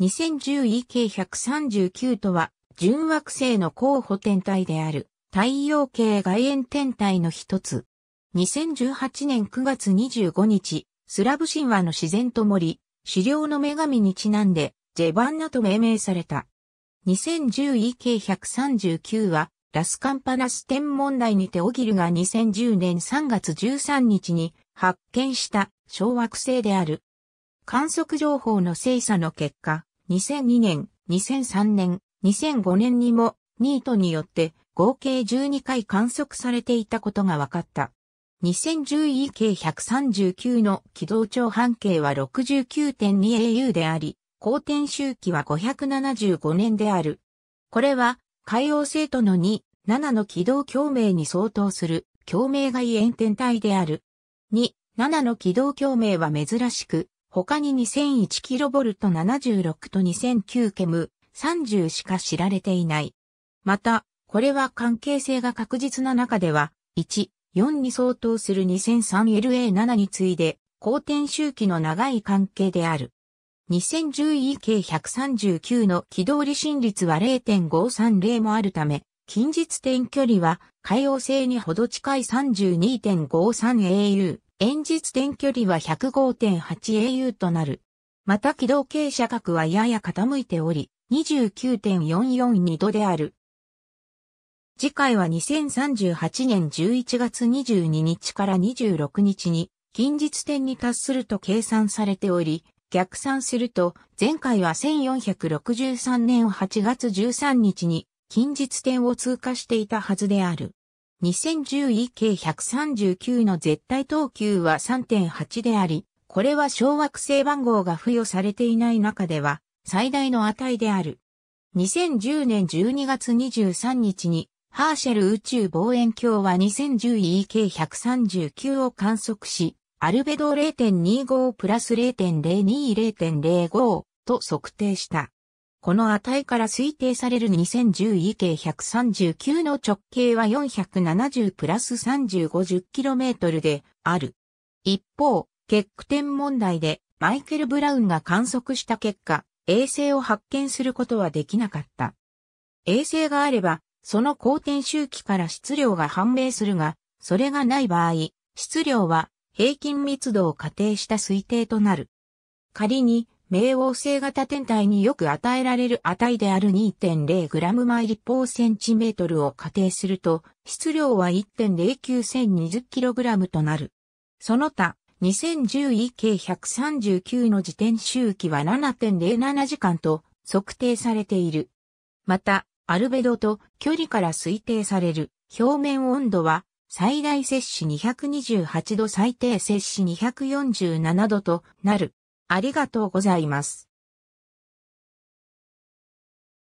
2010EK139 とは、純惑星の候補天体である、太陽系外縁天体の一つ。2018年9月25日、スラブ神話の自然と森、狩猟の女神にちなんで、ジェバンナと命名された。2010EK139 は、ラスカンパナス天文台にてオギルが2010年3月13日に発見した小惑星である。観測情報の精査の結果、2002年、2003年、2005年にも、ニートによって合計12回観測されていたことが分かった。2010 EK139 の軌道長半径は 69.2au であり、公転周期は575年である。これは、海洋生徒の2、7の軌道共鳴に相当する共鳴外縁天体である。2、7の軌道共鳴は珍しく、他に 2001kV76 と 2009kM30 しか知られていない。また、これは関係性が確実な中では、1、4に相当する 2003LA7 に次いで、公転周期の長い関係である。2010EK139 の軌道離心率は0.530もあるため、近日点距離は海洋星にほど近い 32.53au、遠日点距離は 105.8au となる。また軌道傾斜角はやや傾いており、29.442度である。次回は2038年11月22日から26日に近日点に達すると計算されており、逆算すると前回は1463年8月13日に近日点を通過していたはずである。2010 EK139 の絶対等級は3.8であり、これは小惑星番号が付与されていない中では最大の値である。2010年12月23日にハーシェル宇宙望遠鏡は 2010EK139 を観測し、アルベド0.25プラス0.020.05と測定した。この値から推定される2010以径139の直径は470プラス 3050km である。一方、結句点問題でマイケル・ブラウンが観測した結果、衛星を発見することはできなかった。衛星があれば、その後、転周期から質量が判明するが、それがない場合、質量は平均密度を仮定した推定となる。仮に冥王星型天体によく与えられる値である 2.0g 毎立方センチメートルを仮定すると、質量は 1.09020kg となる。その他、2010 EK139 の自転周期は7.07時間と測定されている。また、アルベドと距離から推定される表面温度は最大摂氏228度最低摂氏247度となる。ありがとうございます。